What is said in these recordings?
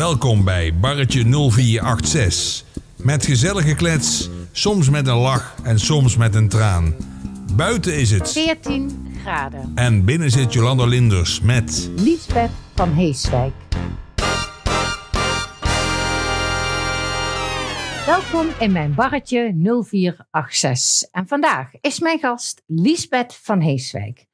Welkom bij Barretje 0486. Met gezellige klets, soms met een lach en soms met een traan. Buiten is het 14 graden. En binnen zit Jolanda Linders met Liesbeth van Heeswijk. Welkom in mijn barretje 0486. En vandaag is mijn gast Liesbeth van Heeswijk.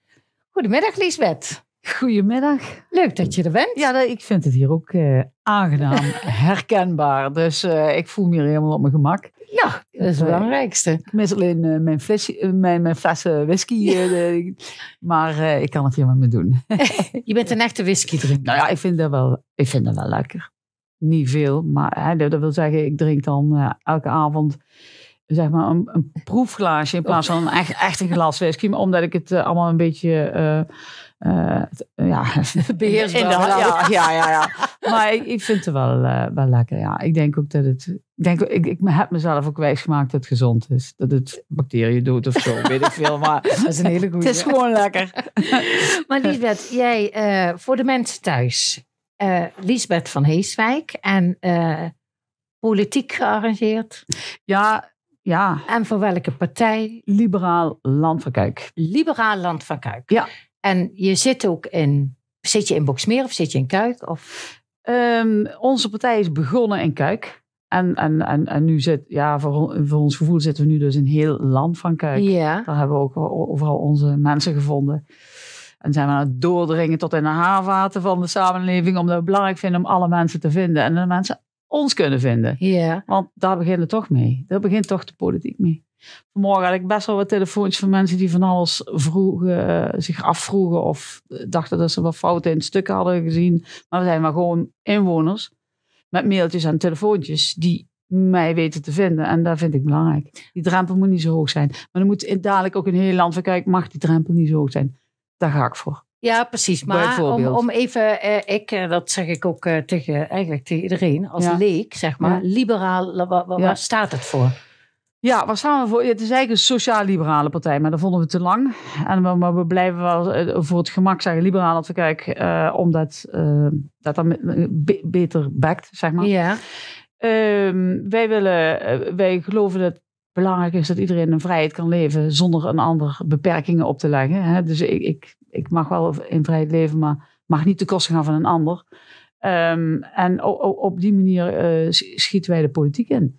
Goedemiddag Liesbeth. Goedemiddag. Leuk dat je er bent. Ja, ik vind het hier ook eh, aangenaam, herkenbaar. Dus eh, ik voel me hier helemaal op mijn gemak. Ja, dat is het belangrijkste. Ik alleen eh, mijn, flesje, mijn, mijn flessen whisky. maar ik kan het hier met me doen. je bent een echte whisky drinker. Nou ja, ik vind dat wel, ik vind dat wel lekker. Niet veel, maar hè, dat, wil zeggen, ik drink dan elke avond zeg maar een, een proefglaasje in plaats van een echt, een glas whisky. Maar omdat ik het allemaal een beetje uh, ja. Beheersbaar. Ja, ja, ja, ja. maar ik, vind het wel, eh, wel lekker. Ja. Ik denk ook dat het. Ik, denk, ik, ik heb mezelf ook wijsgemaakt dat het gezond is. Dat het bacteriën doet of zo, weet ik veel. Maar dat is een hele goede. Het is gewoon lekker. maar Lisbeth, jij, eh, voor de mensen thuis. Lisbeth van Heeswijk en politiek gearrangeerd. Ja, ja. En voor welke partij? Liberaal Land van Kuik. Liberaal Land van Kuik. Ja. En je zit ook in, zit je in Boksmeer of zit je in Kuik? Of? Ehm, onze partij is begonnen in Kuik. En, en, en, en nu zit, ja, voor, voor ons gevoel zitten we nu dus in heel land van Kuik. Daar hebben we ook overal onze mensen gevonden. En zijn we aan het doordringen tot in de haarvaten van de samenleving. Omdat we belangrijk vinden om alle mensen te vinden. En de mensen ons kunnen vinden. Ja. Want daar beginnen we toch mee. Daar begint toch de politiek mee. Vanmorgen had ik best wel wat telefoontjes van mensen die van alles vroegen, eh, zich afvroegen of eh, dachten dat ze wat fouten in stukken hadden gezien. Maar we zijn maar gewoon inwoners met mailtjes en telefoontjes die mij weten te vinden. En dat vind ik belangrijk. Die drempel moet niet zo hoog zijn. Maar dan moet dadelijk ook in heel land van kijken, mag die drempel niet zo hoog zijn? Daar ga ik voor. Ja, precies. Maar om, om even, eh, ik, eh, dat zeg ik ook tegen, eigenlijk tegen iedereen, als leek, zeg maar, liberaal, waar, staat het voor? Ja, waar staan we voor? Het is eigenlijk een sociaal-liberale partij, maar dat vonden we te lang. En we, maar we blijven wel eh, voor het gemak zeggen liberaal dat we eh, kijken, omdat eh, dat dan beter backt, zeg maar. Ja. Ehm, wij, willen, wij geloven dat het belangrijk is dat iedereen in vrijheid kan leven zonder een ander beperkingen op te leggen. Hè? Dus ik, ik, mag wel in vrijheid leven, maar mag niet te kosten gaan van een ander. Ehm, en op die manier schieten wij de politiek in.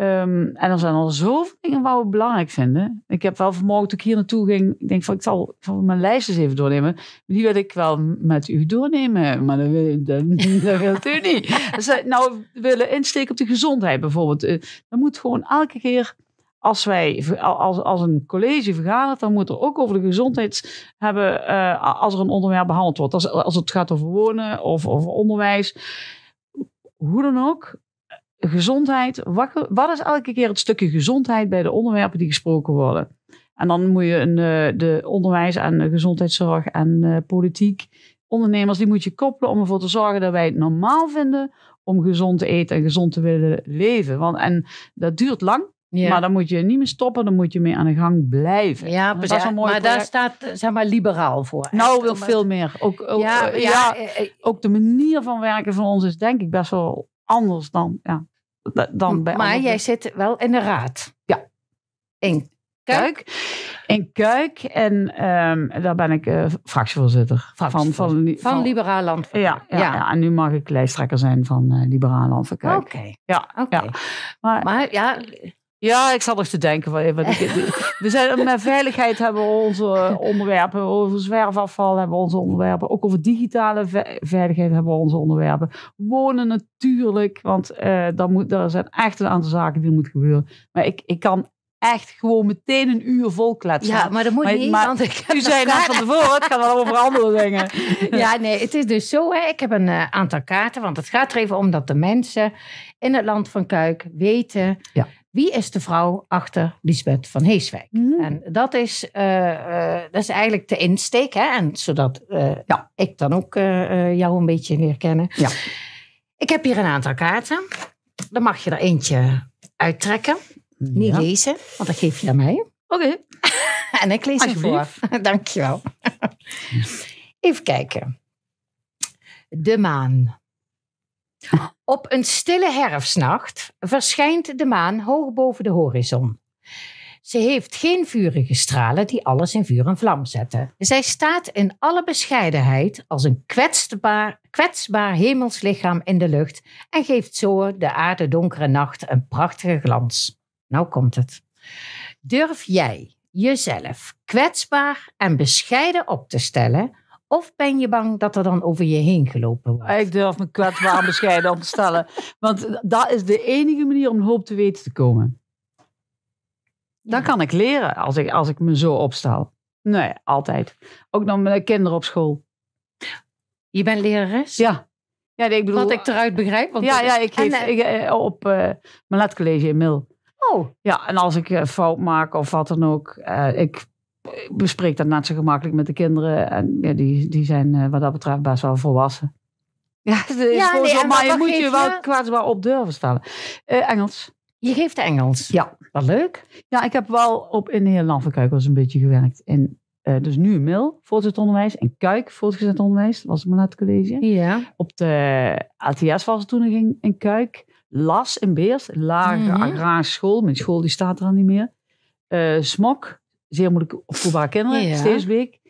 Ehm, en er zijn al zoveel dingen waar we belangrijk vinden. Ik heb wel vanmorgen toen ik hier naartoe ging, ik denk van ik zal, van mijn lijstjes even doornemen. Die wil ik wel met u doornemen, maar dat, wil, dat, dat wilt u niet. Als dus, eh, nou willen insteken op de gezondheid bijvoorbeeld, eh, dan moet gewoon elke keer als wij als, als een college vergadert, dan moet er ook over de gezondheid hebben eh, als er een onderwerp behandeld wordt. Als, als het gaat over wonen of over onderwijs. Hoe dan ook, gezondheid. Wat, is elke keer het stukje gezondheid bij de onderwerpen die gesproken worden? En dan moet je een, eh, de onderwijs en gezondheidszorg en eh, politiek, ondernemers, die moet je koppelen om ervoor te zorgen dat wij het normaal vinden om gezond te eten en gezond te willen leven. Want, en dat duurt lang. Maar dan moet je niet meer stoppen, dan moet je mee aan de gang blijven. Ja, dus maar daar staat, eh, zeg maar, liberaal voor. Nou, wil veel meer. Ook, ook, ja, ook de manier van werken van ons is denk ik best wel anders dan, ja, dan bij Maar jij zit wel in de raad. Ja. In Kuik? In Kuik. En um, daar ben ik uh, fractievoorzitter, Van, van, van, Liberaal Landverkeer. Ja, ja, en nu mag ik lijsttrekker zijn van uh, Liberaal Landverkeer. Oké. Ja, Oké. Maar, maar ja, ja, ik zat nog te denken. we zijn met veiligheid hebben we onze onderwerpen. Over zwerfafval hebben we onze onderwerpen. Ook over digitale veiligheid hebben we onze onderwerpen. Wonen natuurlijk, want uh, moet, daar zijn echt een aantal zaken die moeten gebeuren. Maar ik, ik kan echt gewoon meteen een uur vol kletsen. Ja, maar dat moet niet, maar, U zei net van tevoren, het gaat wel over andere dingen. Ja, nee, het is dus zo, hè, ik heb een eh, aantal kaarten, want het gaat er even om dat de mensen in het land van Kuik weten... Ja. Wie is de vrouw achter Lisbeth van Heeswijk? Mhm. En dat is, eh, eh, dat is eigenlijk de insteek. Hè? En zodat eh, ja. ik dan ook jou een beetje leer kennen. Ja. Ik heb hier een aantal kaarten. Dan mag je er eentje uittrekken. Niet lezen, want dat geef je aan mij. Oké. en ik lees hem voor. Dankjewel. Even kijken. De maan. Op een stille herfstnacht verschijnt de maan hoog boven de horizon. Ze heeft geen vurige stralen die alles in vuur en vlam zetten. Zij staat in alle bescheidenheid als een kwetsbaar, kwetsbaar hemelslichaam in de lucht en geeft zo de aarde donkere nacht een prachtige glans. Nou komt het. Durf jij jezelf kwetsbaar en bescheiden op te stellen of ben je bang dat er dan over je heen gelopen wordt? Ik durf me kwetsbaar bescheiden op te stellen. Want dat is de enige manier om hoop te weten te komen. Dan kan ik leren als ik, als ik me zo opstel. Nee, altijd. Ook nog mijn kinderen op school. Je bent lerares? Ja. ja ik bedoel, Wat ik eruit begrijp. Want ja, ja, ik geef eh- eh, op eh, mijn letcollege in Mil. Oh. Ja, en als ik fout maak of wat dan ook. ik eh, bespreekt dat net zo gemakkelijk met de kinderen. En ja, die, die zijn eh, wat dat betreft best wel volwassen. Ja, dus ja nee, maar je moet je, je wel kwetsbaar op durven stellen. Eh, Engels. Je geeft Engels? Ja. Wat leuk. Ja, ik heb wel op in heel eens een beetje gewerkt. In, uh, dus nu Mil, voortgezet onderwijs. En Kuik, voortgezet onderwijs. Dat was maar net het college. Ja. Op de ATS was het toen ik ging in Kuik. Las in Beers, lage mm agrarische school. Mijn school die staat er al niet meer. Uh, Smok, zeer moeilijk opvoedbaar kinderen, ja. Steefsbeek.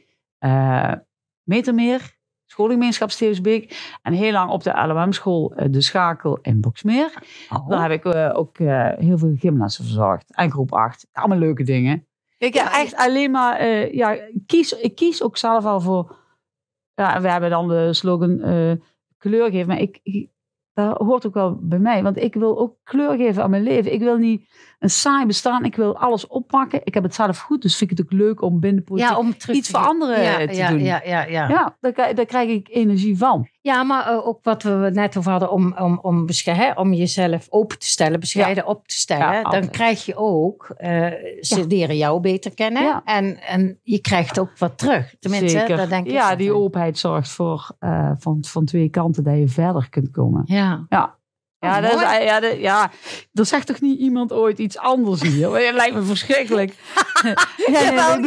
Uh, eh, Metermeer, schoolgemeenschap Steefsbeek. En heel lang op de LMM-school eh, De Schakel in Boksmeer. dan oh. Daar heb ik eh, ook heel veel gymnasten verzorgd. En groep 8. Allemaal leuke dingen. Ik heb echt alleen maar... ja, kies, ik kies ook zelf al voor... Ja, we hebben dan de slogan kleur geven. Maar ik, ik, dat hoort ook wel bij mij. Want ik wil ook kleur geven aan mijn leven. Ik wil niet een saai bestaan. Ik wil alles oppakken. Ik heb het zelf goed, dus vind ik het ook leuk om binnen ja, om iets veranderen ja, te ja, doen. Ja, ja, ja. ja daar, daar, krijg ik energie van. Ja, maar eh, ook wat we net over hadden, om, om, om, hè, om jezelf open te stellen, bescheiden op te stellen. dan krijg je ook, eh, ze leren jou beter kennen en, en je krijgt ook wat terug. Tenminste, Zeker. denk ik. Ja, die openheid zorgt voor eh, van, van twee kanten dat je verder kunt komen. Ja. ja. Ja, dat, is, ja, dat, ja, zegt toch niet iemand ooit iets anders hier? Dat lijkt me verschrikkelijk. ja, nee, ik,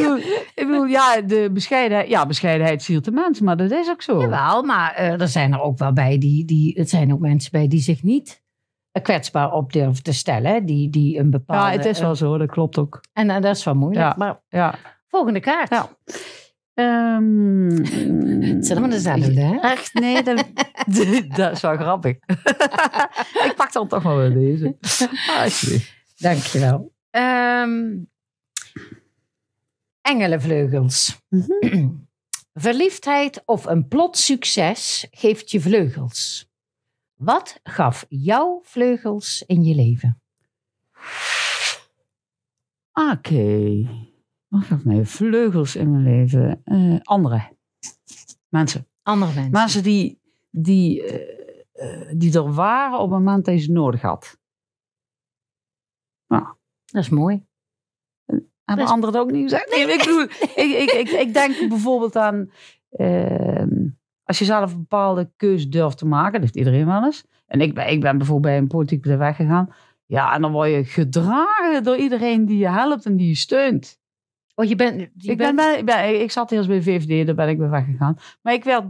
bedoel, ik, ja, de bescheidenheid, ja, bescheidenheid zielt de mens, maar dat is ook zo. Jawel, maar eh, er zijn er ook wel bij die, die, het zijn ook mensen bij die zich niet eh, kwetsbaar op durven te stellen. Die, die een bepaalde... Ja, het is wel eh, zo, dat klopt ook. En, dat is wel moeilijk, maar ja. volgende kaart. Ja. Zet ehm, het zijn allemaal dezelfde, hè? Echt, nee, dat, dat is wel grappig. ik pak dan toch maar wel deze. Dank Dankjewel. Um, ehm, engelenvleugels. Mhm. Verliefdheid of een plots succes geeft je vleugels. Wat gaf jouw vleugels in je leven? Oké wat gaf mij vleugels in mijn leven? Eh, andere mensen. Andere mensen. Mensen die, die, eh, eh, die er waren op het moment dat je ze nodig had. Nou. Dat is mooi. Hebben anderen het ook niet gezegd? Nee, Ik, bedoel, ik, ik, ik, ik, denk bijvoorbeeld aan... Ehm, als je zelf een bepaalde keuze durft te maken, dat heeft iedereen wel eens. En ik ben, ik ben bijvoorbeeld bij een politiek bedrijf weggegaan. Ja, en dan word je gedragen door iedereen die je helpt en die je steunt. Oh, je bent... ik, Ben, ik zat eerst bij VVD, daar ben ik weer weggegaan. Maar ik werd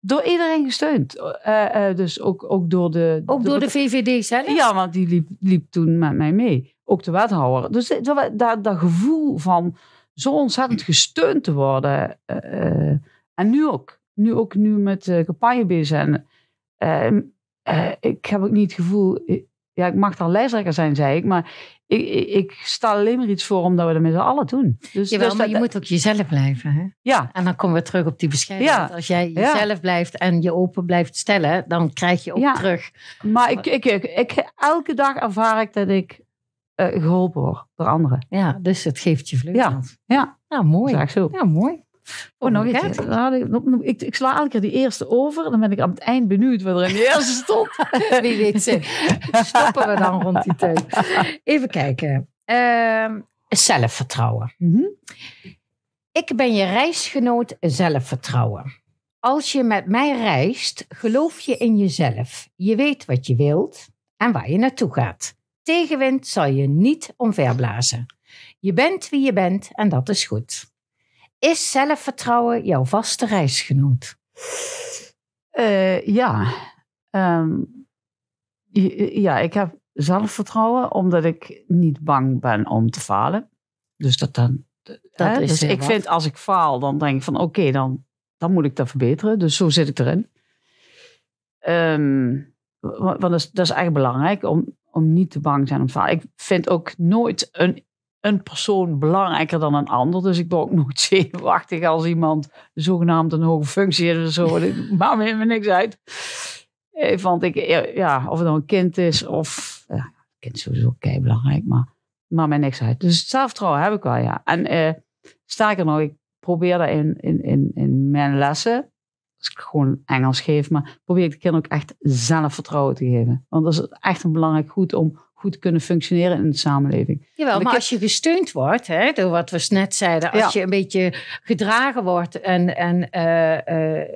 door iedereen gesteund. Eh, eh, eh, dus ook, ook door de... Ook door, de VVD zelf? Ja, want die liep, liep toen met mij mee. Ook de wethouder. Dus dat, dat, gevoel van zo ontzettend gesteund te worden. en nu ook. Nu ook nu met campagne bezig zijn. Ehm, ik heb ook niet het gevoel ja, ik mag dan lijsttrekker zijn, zei ik. Maar ik, ik, ik, sta alleen maar iets voor omdat we dat met z'n allen doen. Dus, dus maar je moet ook jezelf blijven. Hè? Ja. En dan komen we terug op die bescheidenheid. Als jij jezelf blijft en je open blijft stellen, dan krijg je ook terug. Maar ik, ik, ik, elke dag ervaar ik dat ik eh, geholpen word door anderen. Ja, dus het geeft je vleugels. Ja. ja. Nou, mooi. zo. Ja, mooi. Oh, nog eens. Oh, nou, nou, ik, ik, sla elke keer die eerste over. Dan ben ik aan het eind benieuwd wat er in de eerste stond. Wie weet ze. Stoppen we dan rond die tijd. Even kijken. Ehm, zelfvertrouwen. Mhm. Ik ben je reisgenoot zelfvertrouwen. Als je met mij reist, geloof je in jezelf. Je weet wat je wilt en waar je naartoe gaat. Tegenwind zal je niet omverblazen. Je bent wie je bent en dat is goed. Is zelfvertrouwen jouw vaste reisgenoot? Uh, ja. Ehm, ja, ik heb zelfvertrouwen omdat ik niet bang ben om te falen. Dus dat dan. Dat Is dus ik vind als ik faal, dan denk ik van oké, dan, dan moet ik dat verbeteren. Dus zo zit ik erin. Ehm, want dat is, dat is echt belangrijk om, om niet te bang zijn om te falen. Ik vind ook nooit een een persoon belangrijker dan een ander. Dus ik ben ook nooit zenuwachtig als iemand zogenaamd een hoge functie heeft of zo. Dat maakt me helemaal niks uit. Eh, want ik, eh, ja, of het nou een kind is of... Ja, kind is sowieso kei belangrijk, maar maakt mij niks uit. Dus het zelfvertrouwen heb ik wel, ja. En eh, sterker nog, ik probeer dat in, in, in, in mijn lessen als ik gewoon Engels geef, maar probeer ik de kinderen ook echt zelfvertrouwen te geven. Want dat is echt een belangrijk goed om goed kunnen functioneren in de samenleving. Jawel, maar als je gesteund wordt, hè, door wat we net zeiden, als je een beetje gedragen wordt en, en eh, eh,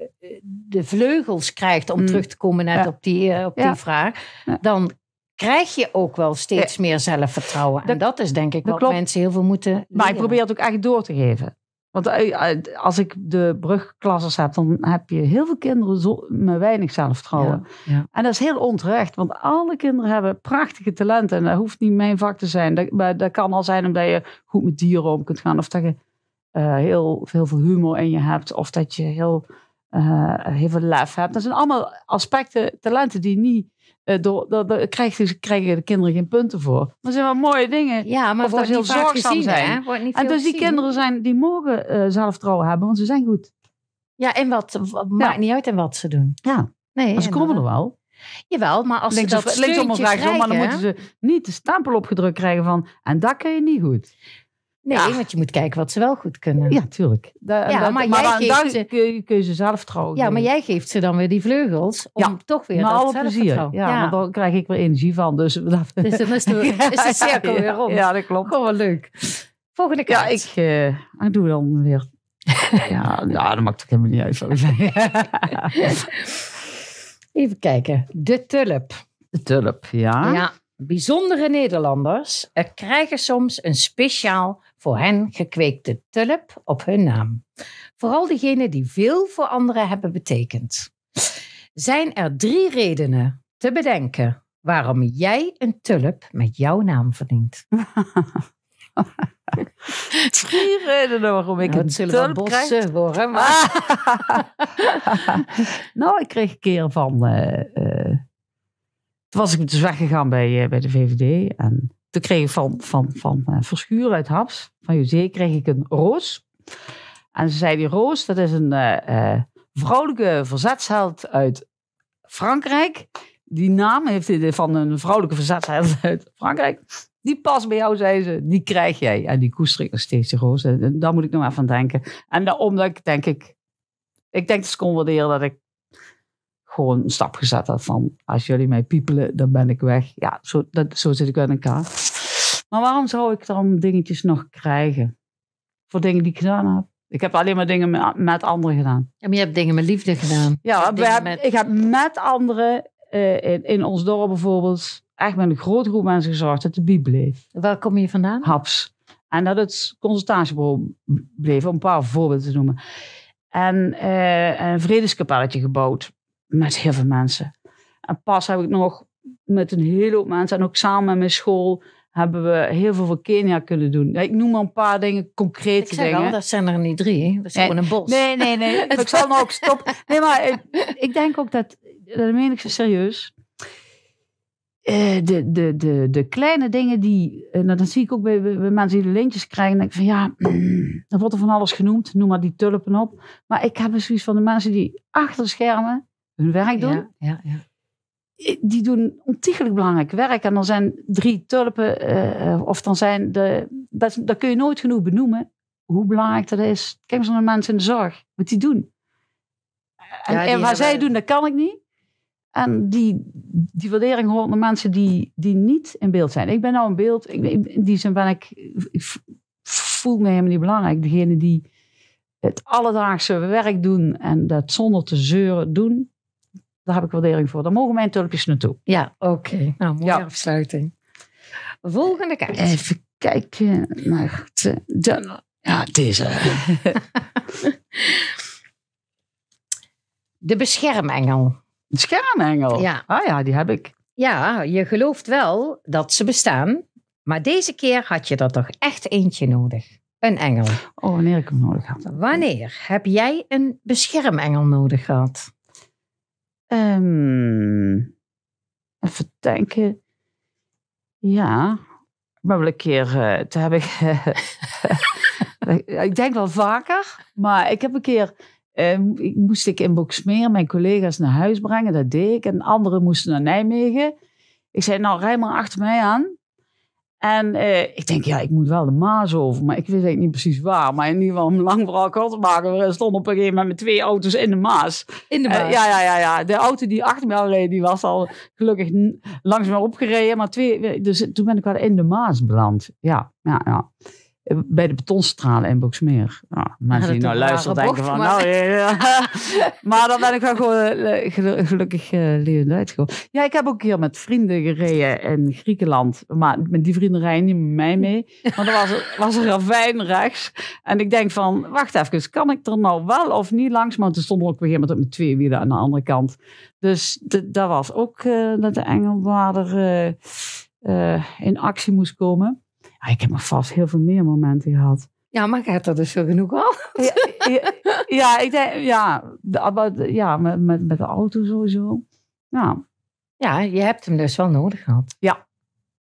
de vleugels krijgt om mm. terug te komen net op die, eh, op die vraag, dan krijg je ook wel steeds meer zelfvertrouwen. En dat, is denk ik wat mensen heel veel moeten. Maar ik probeer het ook echt door te geven. Want eh, eh, als ik de brugklassers heb, dan heb je heel veel kinderen met weinig zelfvertrouwen. Ja, En dat is heel onterecht, want alle kinderen hebben prachtige talenten. En dat hoeft niet mijn vak te zijn. Dat, maar dat kan al zijn omdat je goed met dieren om kunt gaan. Of dat je eh, heel, veel humor in je hebt. Of dat je heel, heel veel lef hebt. Dat zijn allemaal aspecten, talenten die niet eh, door, daar krijgen, krijgen de kinderen geen punten voor. dat zijn wel mooie dingen. Ja, maar of dat heel zorgzaam gezien, zijn. Wordt niet en dus die kinderen zijn, die mogen uh, eh, zelfvertrouwen hebben, want ze zijn goed. Ja, en wat, maakt niet uit en wat ze doen. Ja, nee, maar ze komen er wel. Jawel, maar als ze dat links, steuntje krijgen... maar dan moeten ze niet de stempel opgedrukt krijgen van... en dat kun je niet goed. Nee, want je moet kijken wat ze wel goed kunnen. Ja, tuurlijk. ja, maar, jij geeft ze... kun, je, ze zelf trouwen. Ja, maar jij geeft ze dan weer die vleugels om toch weer maar alle plezier. Ja, ja. dan krijg ik weer energie van. Dus, dat... dus is de, is cirkel weer rond. Ja, dat klopt. Gewoon wel leuk. Volgende keer. Ja, ik uh, doe dan weer. ja, dat maakt ook helemaal niet uit. Even kijken. De tulp. De tulp, ja. Ja. Bijzondere Nederlanders krijgen soms een speciaal voor hen gekweekte tulp op hun naam. Vooral diegenen die veel voor anderen hebben betekend. Zijn er drie redenen te bedenken waarom jij een tulp met jouw naam verdient? Drie redenen waarom ik nou, het een tulp bossen nou, ik kreeg een keer van... Eh, eh, toen was ik dus weggegaan bij, eh, bij de VVD. En te kreeg van, van, van eh, verschuur uit Haps, van José, kreeg ik een roos. En ze zei, die roos, dat is een eh, eh, vrouwelijke verzetsheld uit Frankrijk. Die naam heeft van een vrouwelijke verzetsheld uit Frankrijk. Die past bij jou, zei ze. Die krijg jij. En die koester ik nog steeds, die roos. En daar moet ik nog even aan denken. En daarom ik, denk ik, ik denk dat ze kon waarderen dat ik gewoon een stap gezet had van als jullie mij piepelen, dan ben ik weg. Ja, zo, dat, zo zit ik aan elkaar. Maar waarom zou ik dan dingetjes nog krijgen? Voor dingen die ik gedaan heb. Ik heb alleen maar dingen met, met anderen gedaan. Ja, maar je hebt dingen met liefde gedaan. Ja, heb, ik heb met anderen eh, in, in, ons dorp bijvoorbeeld echt met een grote groep mensen gezorgd dat de bieb bleef. Waar kom je vandaan? Haps. En dat het consultatiebureau bleef, om een paar voorbeelden te noemen. En eh, een vredeskapelletje gebouwd met heel veel mensen. En pas heb ik nog met een hele hoop mensen en ook samen met mijn school hebben we heel veel voor Kenia kunnen doen. ik noem maar een paar dingen, concrete ik zeg dingen. Al, dat zijn er niet drie, dat is gewoon een bos. Nee, nee, nee. ik zal nog ook stoppen. Nee, maar ik, eh, ik, denk ook dat, dat meen ik zo serieus. Eh, de, de, de, de kleine dingen die, eh, nou, dat zie ik ook bij, bij mensen die de lintjes krijgen, denk ik van ja, dan wordt er van alles genoemd, noem maar die tulpen op. Maar ik heb dus zoiets van de mensen die achter schermen hun werk doen. Ja, ja, Die doen ontiegelijk belangrijk werk. En dan zijn drie tulpen, eh, of dan zijn de. Dat, dat kun je nooit genoeg benoemen, hoe belangrijk dat is. Kijk eens naar de mensen in de zorg, wat die doen. En, waar zij doen, dat kan ik niet. En die, die waardering hoort naar mensen die, die niet in beeld zijn. Ik ben nou in beeld, ik, in die zin ben ik, ik voel me helemaal niet belangrijk. Degene die het alledaagse werk doen en dat zonder te zeuren doen, daar heb ik waardering voor. Dan mogen mijn tulpjes naartoe. Ja, oké. Nou, mooie afsluiting. Volgende kaart. Even kijken naar de, ja, deze. de beschermengel. De beschermengel? Ja. Ah ja, die heb ik. Ja, je gelooft wel dat ze bestaan, maar deze keer had je er toch echt eentje nodig. Een engel. Oh, wanneer ik hem nodig had. Wanneer heb jij een beschermengel nodig gehad? Um, even denken. Ja, maar wel een keer, eh, toen heb ik, eh, ik denk wel vaker, maar ik heb een keer, uh, moest ik in boxmeer mijn collega's naar huis brengen, dat deed ik, en anderen moesten naar Nijmegen. Ik zei, nou, rij maar achter mij aan. En eh, ik denk, ja, ik moet wel de Maas over. Maar ik weet niet precies waar. Maar in ieder geval, om lang vooral kort te maken, we stond op een gegeven moment met twee auto's in de Maas. In de eh, Maas? ja, ja, ja, ja. De auto die achter mij reed, die was al gelukkig mij opgereden. Maar twee, dus toen ben ik wel in de Maas beland. Ja, ja, ja bij de betonstralen in Boksmeer. Nou, mensen die nou luisteren denken van, maar. nou ja, maar dan ben ik wel gewoon eh, gelukkig uh, eh, levend uitgekomen. Ja, ik heb ook hier met vrienden gereden in Griekenland. Maar met die vrienden rijden niet met mij mee. Maar er was, was een ravijn rechts. En ik denk van, wacht even, kan ik er nou wel of niet langs? Maar toen stond er ook weer met twee wielen aan de andere kant. Dus dat was ook eh, dat de Engelwaarder in actie moest komen ik heb nog vast heel veel meer momenten gehad. Ja, maar ik heb dat dus zo genoeg al? Ja, ja, ja, ik denk, ja, ah, ja met, met, met de auto sowieso. Ja. ja, je hebt hem dus wel nodig gehad. Ja.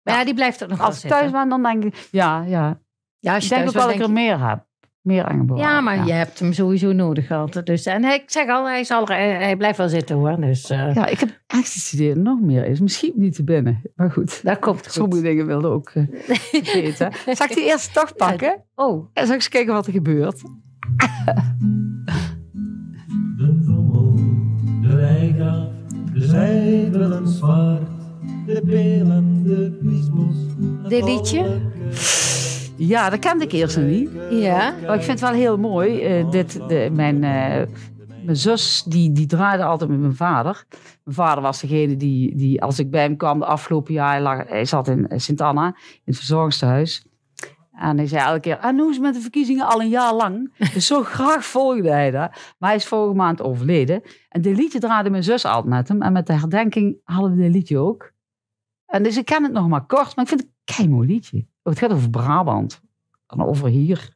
Maar ja, die blijft er nog Als ik thuis ben, dan denk ik, ja, ja. ja als ik denk ook wel dat ik er meer heb meer aangeboden. Ja, maar ja. je hebt hem sowieso nodig gehad. Dus, en ik zeg al, hij, zal, eh, hij, blijft wel zitten hoor. Dus, uh... Ja, ik heb echt het idee nog meer is. Misschien niet te binnen, maar goed. Dat komt goed. Sommige dingen wilden ook uh, weten. Zal ik die eerst toch pakken? Oh. En zal ik eens kijken wat er gebeurt? de rommel, de de zwart, de belen, de Dit liedje? Ja, dat kende ik eerst nog niet. Ja. Maar ik vind het wel heel mooi. Eh, dit, de, mijn, eh, mijn zus die, die draaide altijd met mijn vader. Mijn vader was degene die, die als ik bij hem kwam de afgelopen jaar, hij, hij zat in eh, Sint-Anna, in het verzorgingstehuis. En hij zei elke keer, en ah, hoe is met de verkiezingen al een jaar lang? Dus zo graag volgde hij dat. Maar hij is vorige maand overleden. En de liedje draaide mijn zus altijd met hem. En met de herdenking hadden we de liedje ook. En dus ik ken het nog maar kort, maar ik vind het een mooi liedje. Het gaat over Brabant. En over hier.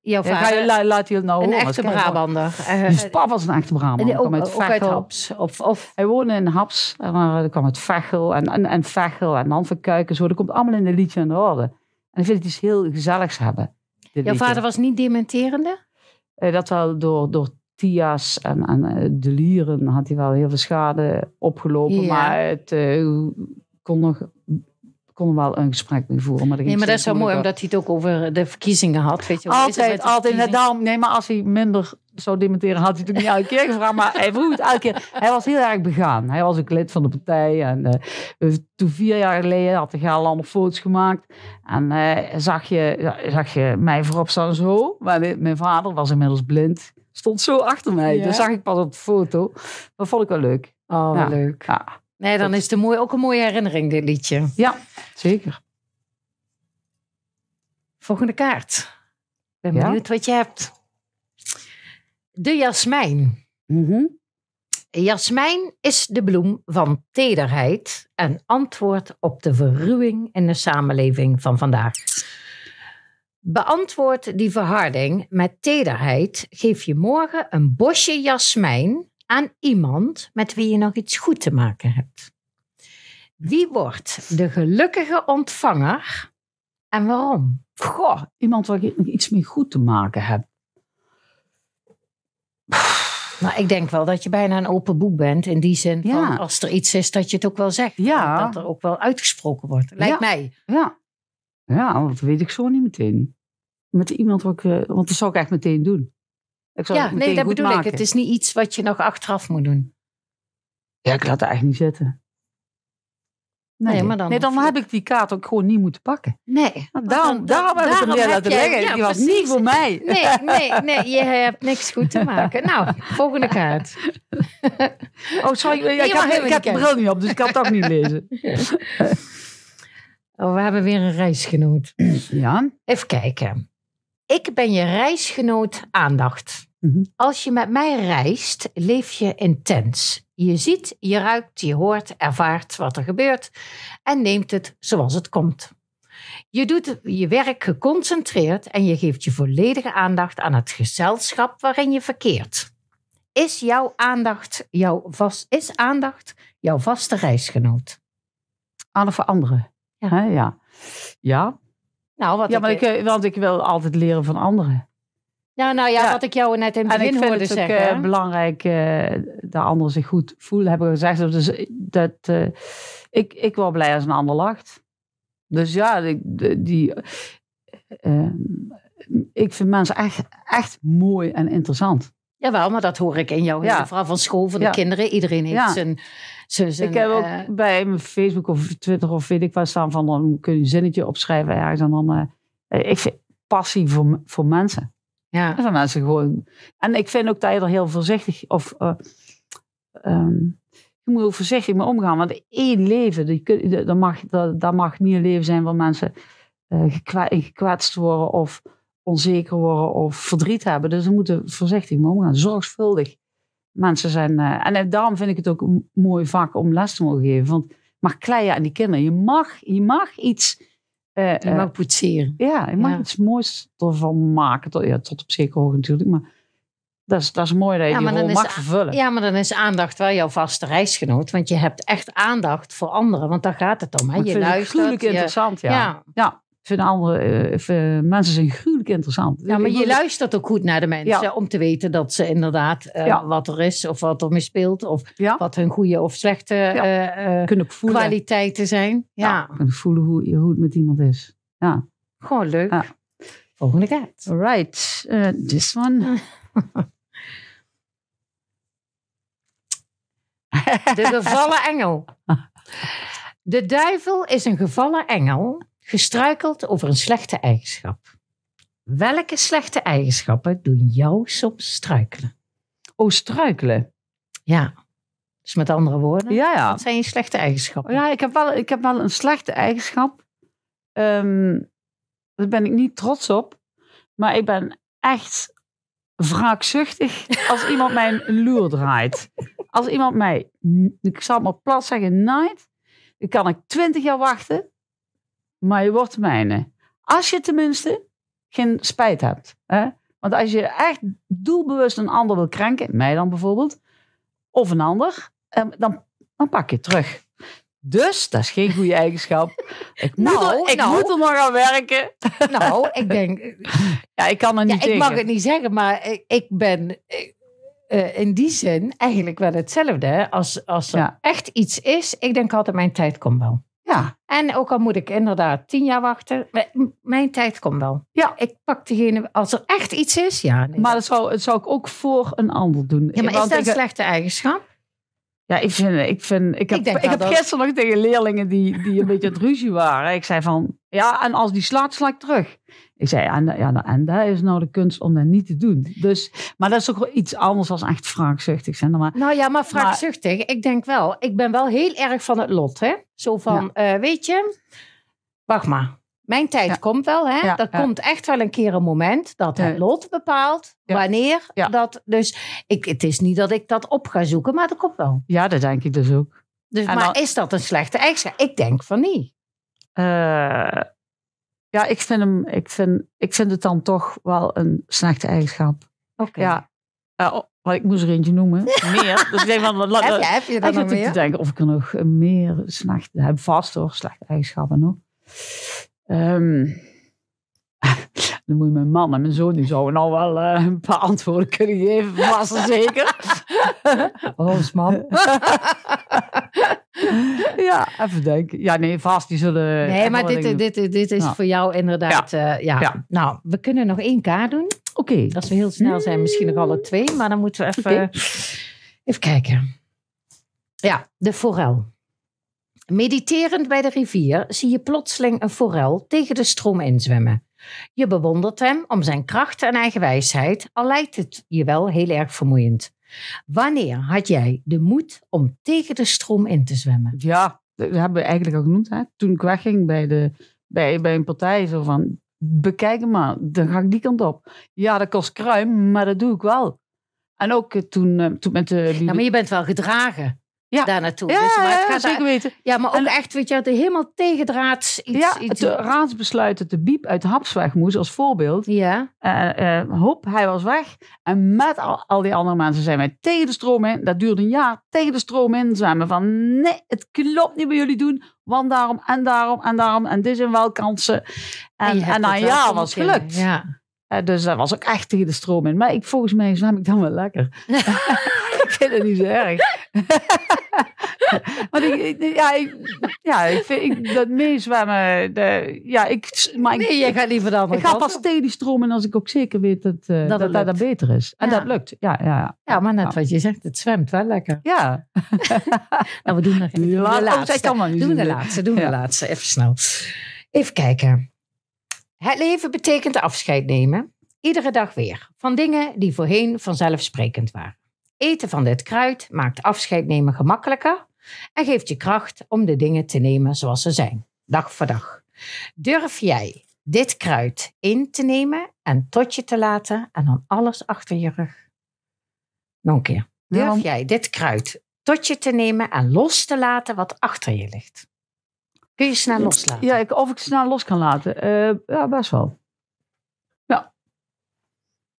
Jouw vader. Ga je, la, laat nou een echte Brabander. Dus hij eh, pap was een echte Brabander. Hij kwam uit Of, of. Hij woonde in Haps. En dan eh, kwam het Vechel. En, en, en Vechel. En Nanverkuik zo. Dat komt allemaal in een liedje aan de orde. En ik vind het iets heel gezelligs hebben. Jouw vader was niet dementerende? Eh, dat wel door, door tia's en, en de lieren had hij wel heel veel schade opgelopen. Maar het kon nog kon wel een gesprek mee voeren. Maar dat nee, maar dat is zo mooi, omdat hij het ook over de verkiezingen had. Weet je, altijd, altijd. Daarom, nou, nee, maar als hij minder zou dementeren, had hij het ook niet elke keer gevraagd. Maar hij vroeg het elke keer. Hij was heel erg begaan. Hij was ook lid van de partij. En eh, toen vier jaar geleden had hij al allemaal foto's gemaakt. En eh, zag, je, zag je mij voorop staan zo. Maar mijn vader was inmiddels blind. Stond zo achter mij. Ja. zag ik pas op de foto. Dat vond ik wel leuk. Oh, leuk. Ja. Nee, dan is het ook een mooie herinnering, dit liedje. Ja, zeker. Volgende kaart. Ik ben benieuwd wat je hebt. De jasmijn. Mhm. Jasmijn is de bloem van tederheid en antwoord op de verruwing in de samenleving van vandaag. Beantwoord die verharding met tederheid. Geef je morgen een bosje jasmijn aan iemand met wie je nog iets goed te maken hebt. Wie wordt de gelukkige ontvanger en waarom? Goh, iemand waar je nog iets mee goed te maken heb. Nou, ik denk wel dat je bijna een open boek bent. In die zin, van als er iets is, dat je het ook wel zegt. Dat er ook wel uitgesproken wordt. Lijkt mij. Ja. ja, dat weet ik zo niet meteen. Met iemand, waar ik, eh, want dat zou ik echt meteen doen ja, nee, dat bedoel ik. Het is niet iets wat je nog achteraf moet doen. Ja, ik laat het eigenlijk niet zitten. Nee, maar dan, nee, dan heb ik die kaart ook gewoon niet moeten pakken. Nee. Nou, daarom, dan, daarom, het heb ik hem laten leggen. die was niet voor mij. Nee, nee, nee, je hebt niks goed te maken. Nou, volgende kaart. Oh, sorry. ik, ik heb de bril niet op, dus ik kan het ook niet lezen. Oh, we hebben weer een reisgenoot. Ja. Even kijken. Ik ben je reisgenoot aandacht. Mhm. Als je met mij reist, leef je intens. Je ziet, je ruikt, je hoort, ervaart wat er gebeurt en neemt het zoals het komt. Je doet je werk geconcentreerd en je geeft je volledige aandacht aan het gezelschap waarin je verkeert. Is jouw aandacht jouw, vast, is aandacht jouw vaste reisgenoot? Alle voor anderen. Ja. Hè, ja. ja. Nou, wat ja, ik, eh, want ik wil altijd leren van anderen. Ja, nou ja, wat ik jou net in het begin hoorde zeggen. ik vind het ook, eh, belangrijk uh, dat anderen zich goed voelen, hebben gezegd. Dus dat, eh, ik, ik blij als een ander lacht. Dus ja, die, ehm, ik vind mensen echt, echt mooi en interessant. Jawel, maar dat hoor ik in jou ja. vooral van school, van de kinderen. Iedereen heeft zijn, zijn, Ik heb ook bij mijn Facebook of Twitter of weet ik wat staan van... dan kun je een zinnetje opschrijven ergens. En dan, ik vind passie voor, voor mensen. Ja. En daarna is gewoon. En ik vind ook dat je er heel voorzichtig of. Uh, je moet heel voorzichtig mee omgaan. Want één leven, dat, mag, dat, mag niet een leven zijn waar mensen eh, gekwetst worden of onzeker worden of verdriet hebben. Dus we moeten voorzichtig mee omgaan, zorgvuldig. Mensen zijn. Eh, en daarom vind ik het ook een mooi vak om les te mogen geven. Want mag kleien aan die kinderen. Je mag, je mag iets uh, eh, je mag eh, poetseren. Ja, je mag iets moois ervan maken. Tot, ja, tot op zekere hoogte natuurlijk. Maar dat is, dat is mooi dat je ja, die mag vervullen. Ja, maar dan is aandacht wel jouw vaste reisgenoot. Want je hebt echt aandacht voor anderen. Want daar gaat het om. Hè? Je luistert. natuurlijk interessant, ja. ja andere eh, mensen zijn gruwelijk interessant. Ja, maar je luistert ook goed naar de mensen om te weten dat ze inderdaad eh, wat er is of wat er mee speelt of wat hun goede of slechte eh, kwaliteiten zijn. Ja, kunnen voelen hoe, het met iemand is. Ja. Gewoon leuk. Volgende kaart. All this one. de gevallen engel. De duivel is een gevallen engel gestruikeld over een slechte eigenschap. Welke slechte eigenschappen doen jou soms struikelen? Oh, struikelen? Ja. Dus met andere woorden, ja, ja. wat zijn je slechte eigenschappen? Ja, ik heb wel, ik heb wel een slechte eigenschap. Um, daar ben ik niet trots op. Maar ik ben echt wraakzuchtig als iemand mij een loer draait. Als iemand mij, ik zal maar plat zeggen, night, dan kan ik twintig jaar wachten maar je wordt mijne. Als je tenminste geen spijt hebt. Hè? Want als je echt doelbewust een ander wil krenken, mij dan bijvoorbeeld, of een ander, ehm, dan, dan pak je terug. Dus dat is geen goede eigenschap. Nou, ik, nou, moet, er, ik moet er nog aan werken. Nou, ik denk. Ja, ik kan er niet ja, Ik mag het niet zeggen, maar ik, ben eh, eh, in die zin eigenlijk wel hetzelfde. Als, als er echt iets is, ik denk altijd: mijn tijd komt wel. Ja. En ook al moet ik inderdaad tien jaar wachten, mijn tijd komt wel. Ja. Ik pak degene, als er echt iets is, ja. Nee. Maar dat zou, dat zou ik ook voor een ander doen. Ja, maar Want is dat een slechte eigenschap? Ja, ik vind, ik vind, ik heb, ik, heb gisteren nog tegen leerlingen die, die een beetje het ruzie waren. Ik zei van, ja, en als die slaat, sla ik terug. Ik zei, en, ja, en nou, dat is nou de kunst om dat niet te doen. Dus, maar dat is toch wel iets anders dan echt wraakzuchtig zijn. Maar, nou ja, maar wraakzuchtig, ik denk wel. Ik ben wel heel erg van het lot, hè. Zo van, eh, weet je, wacht maar. Mijn tijd komt wel, hè. er komt echt wel een keer een moment dat het lot bepaalt wanneer dat... Dus ik, het is niet dat ik dat op ga zoeken, maar dat komt wel. Ja, dat denk ik dus ook. Dus, maar is dat een slechte eigenschap? Ik denk van niet. Uh, ja, ik vind, hem, ik, vind, ik vind het dan toch wel een slechte eigenschap. Oké. Ja. Oh, maar ik moest er eentje noemen. Meer. Dus ik denk van, heb, je, heb je dan nog te denken of ik er nog eh, meer slechte heb. Vast hoor, slechte eigenschappen nog. Ehm, dan moet je mijn man en mijn zoon, die zouden nou wel eh, een paar antwoorden kunnen geven, vast en zeker. Ons oh, man. ja, even denken. Ja, nee, vast, die zullen... Nee, maar dit, dit, dit is nou. voor jou inderdaad... Eh, ja. ja. Nou, we kunnen nog één kaart doen. Oké. Als we heel snel zijn, misschien nog alle mm. twee. Maar dan moeten we even... Even kijken. Ja, de forel. Mediterend bij de rivier zie je plotseling een forel tegen de stroom inzwemmen. Je bewondert hem om zijn kracht en eigen wijsheid, al lijkt het je wel heel erg vermoeiend. Wanneer had jij de moed om tegen de stroom in te zwemmen? Ja, dat hebben we eigenlijk al genoemd. Hè? Toen ik wegging bij, de, bij, bij een partij, zo van, bekijk maar, dan ga ik die kant op. Ja, dat kost kruim, maar dat doe ik wel. En ook eh, toen, eh, toen met de... Ja, maar je bent wel gedragen ja. daar naartoe. Ja, dus, maar weten. Ja, maar ook en, echt, weet je, de helemaal tegendraads. Iets, ja, iets raadsbesluiten raadsbesluit dat de biep uit Hapsweg moest, als voorbeeld. Ja. Uh, hop, hij was weg. En met al, al, die andere mensen zijn wij tegen de stroom in. Dat duurde een jaar. Tegen de stroom in we van, nee, het klopt niet wat jullie doen. Want daarom en daarom en daarom en dit zijn wel kansen. En, en, na een jaar was het gelukt. Ja. Eh, dus dat was ook echt tegen de stroom in. Maar ik, volgens mij zwem ik dan wel lekker. ik vind het niet zo erg. ik, ja, ik, ja, ik vind dat meezwemmen. De, ja, ik, maar ik, nee, jij gaat liever dan. Ik ga pas stromen als ik ook zeker weet dat uh, dat, beter is. En dat lukt. Ja, ja. ja, maar net wat je zegt, het zwemt wel lekker. Ja. nou, we doen nog de laatste. Oh, doen de laatste. Doen de laatste. Even snel. Even kijken. Het leven betekent afscheid nemen. Iedere dag weer. Van dingen die voorheen vanzelfsprekend waren. Eten van dit kruid maakt afscheid nemen gemakkelijker, en geeft je kracht om de dingen te nemen zoals ze zijn, dag voor dag. Durf jij dit kruid in te nemen en tot je te laten en dan alles achter je rug? Nog een keer. Durf jij dit kruid tot je te nemen en los te laten wat achter je ligt? Kun je snel loslaten? Ja, ik, of ik snel los kan laten? Eh, ja, best wel. Ja.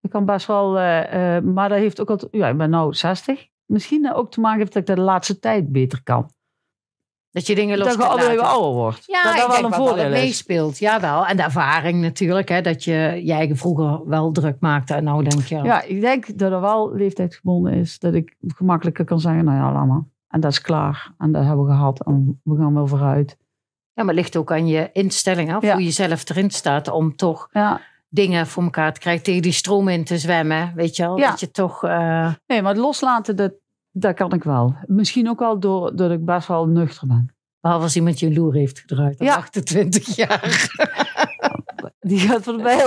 Ik kan best wel, eh, eh, maar dat heeft ook al. Ja, ik ben nu 60 misschien ook te maken heeft dat ik dat de laatste tijd beter kan. Dat je dingen los Dat je ouder wordt. Ja, dat, dat wel een voordeel is. meespeelt. Jawel. En de ervaring natuurlijk. Hè, dat je je eigen vroeger wel druk maakte. En nou denk je... Ja, ik denk dat er wel leeftijdsgebonden is. Dat ik gemakkelijker kan zeggen, nou ja, laat maar. En dat is klaar. En dat hebben we gehad. En we gaan wel vooruit. Ja, maar het ligt ook aan je instelling af. Hoe je zelf erin staat om toch... Ja dingen voor elkaar te krijgen, tegen die stroom in te zwemmen, weet je wel? Dat je toch... Eh, nee, maar loslaten, dat, dat kan ik wel. Misschien ook wel door, doordat ik best wel nuchter ben. Behalve als iemand je loer heeft gedraaid, ja. 28 jaar. Die gaat voor de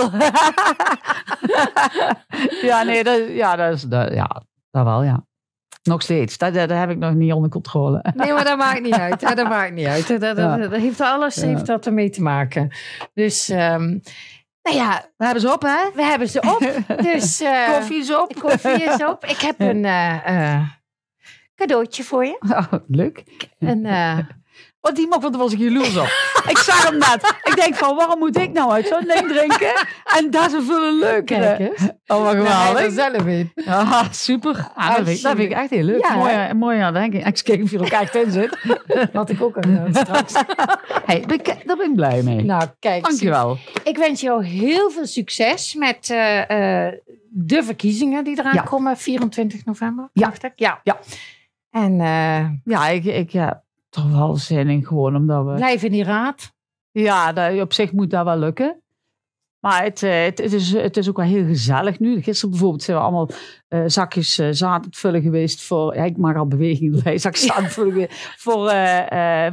ja, nee, dat, ja, dat is, dat, ja, dat wel, ja. Nog steeds. Dat, dat, heb ik nog niet onder controle. Nee, maar dat maakt niet uit. Dat maakt niet uit. Dat, heeft alles heeft dat ermee te maken. Dus um, nou ja, we hebben ze op, hè? We hebben ze op. Dus, eh, koffie is op. Koffie is op. Ik heb een eh, eh, cadeautje voor je. Oh, leuk. Een want die mocht, want dan was ik jaloers op. ik zag hem net. Ik denk van, waarom moet ik nou uit zo'n ding drinken? En daar zijn veel leuker. Kijk eens. Oh, wat geweldig. zelf in. Ah, super. Ah, dat, vind, ik echt heel leuk. mooi, eh, mooi aan denk ik. Ik kijk of je er ook echt in zit. Had ik ook een eh, straks. hey, daar ben ik blij mee. Nou, kijk. Dankjewel. Ik wens jou heel veel succes met eh, de verkiezingen die eraan komen. 24 november, ja. ik. Ja. ja. En ja, ik, ik, ja, half zin en gewoon omdat we... Blijf in die raad. Ja, dat, op zich moet dat wel lukken. Maar eh, het, het, is, het is ook wel heel gezellig nu. Gisteren bijvoorbeeld zijn we allemaal eh, zakjes uh, zaad vullen geweest voor... Ja, ik maak al beweging bij zakjes zaad vullen voor,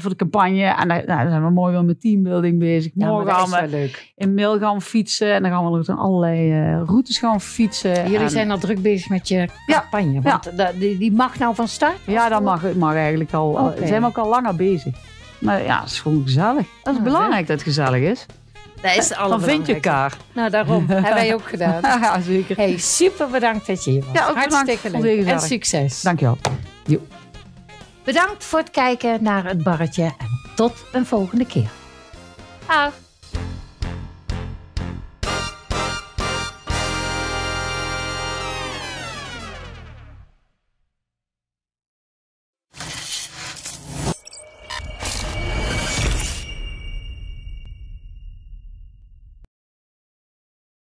voor de campagne. En daar, nou, zijn we mooi wel met teambuilding bezig. Morgen gaan we in Milgaan fietsen. En dan gaan we nog allerlei routes gaan fietsen. Jullie zijn al druk bezig met je campagne. Ja, want Die, die, mag nou van start? Ja, dat mag, mag eigenlijk al. zijn we ook al langer bezig. Maar ja, het is gewoon gezellig. Dat is ah, belangrijk dat het gezellig is is Dan vind je elkaar. Nou, daarom. Hebben wij ook gedaan. ja, zeker. Hey, super bedankt dat je hier was. Ja, ook Hartstikke bedankt. leuk. En succes. Dankjewel. wel. Bedankt voor het kijken naar het barretje en tot een volgende keer. Ah.